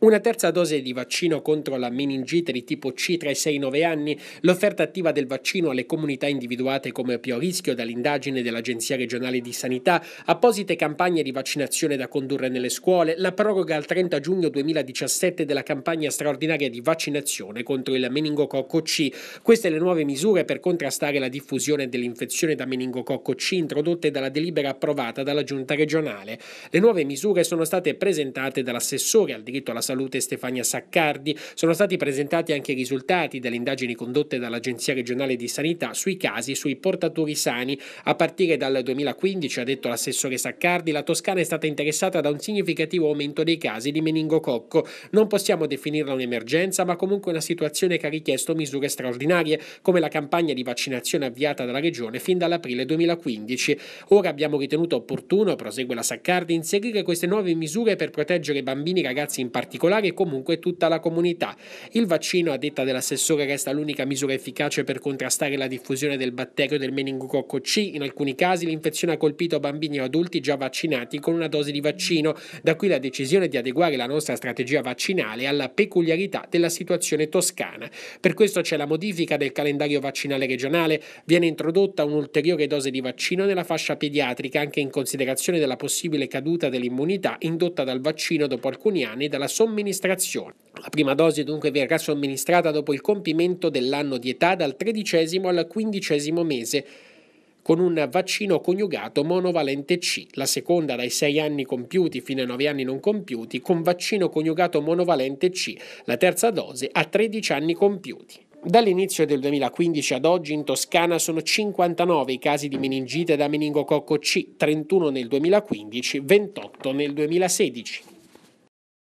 Una terza dose di vaccino contro la meningite di tipo C tra i 6 e i 9 anni, l'offerta attiva del vaccino alle comunità individuate come più a rischio dall'indagine dell'Agenzia regionale di sanità, apposite campagne di vaccinazione da condurre nelle scuole, la proroga al 30 giugno 2017 della campagna straordinaria di vaccinazione contro il meningococco C. Queste le nuove misure per contrastare la diffusione dell'infezione da meningococco C introdotte dalla delibera approvata dalla Giunta regionale. Le nuove misure sono state presentate dall'assessore al diritto alla salute Salute Stefania Saccardi. Sono stati presentati anche i risultati delle indagini condotte dall'Agenzia regionale di sanità sui casi sui portatori sani. A partire dal 2015, ha detto l'assessore Saccardi, la Toscana è stata interessata da un significativo aumento dei casi di meningococco. Non possiamo definirla un'emergenza, ma comunque una situazione che ha richiesto misure straordinarie, come la campagna di vaccinazione avviata dalla Regione fin dall'aprile 2015. Ora abbiamo ritenuto opportuno, prosegue la Saccardi, inserire queste nuove misure per proteggere bambini e ragazzi in particolare particolari e comunque tutta la comunità. Il vaccino, a detta dell'assessore, resta l'unica misura efficace per contrastare la diffusione del batterio del meningococco C. In alcuni casi l'infezione ha colpito bambini o adulti già vaccinati con una dose di vaccino. Da qui la decisione di adeguare la nostra strategia vaccinale alla peculiarità della situazione toscana. Per questo c'è la modifica del calendario vaccinale regionale. Viene introdotta un'ulteriore dose di vaccino nella fascia pediatrica anche in considerazione della possibile caduta dell'immunità indotta dal vaccino dopo alcuni anni dalla somma somministrazione. La prima dose dunque verrà somministrata dopo il compimento dell'anno di età dal tredicesimo al quindicesimo mese con un vaccino coniugato monovalente C, la seconda dai 6 anni compiuti fino ai 9 anni non compiuti con vaccino coniugato monovalente C, la terza dose a 13 anni compiuti. Dall'inizio del 2015 ad oggi in Toscana sono 59 i casi di meningite da meningococco C, 31 nel 2015, 28 nel 2016.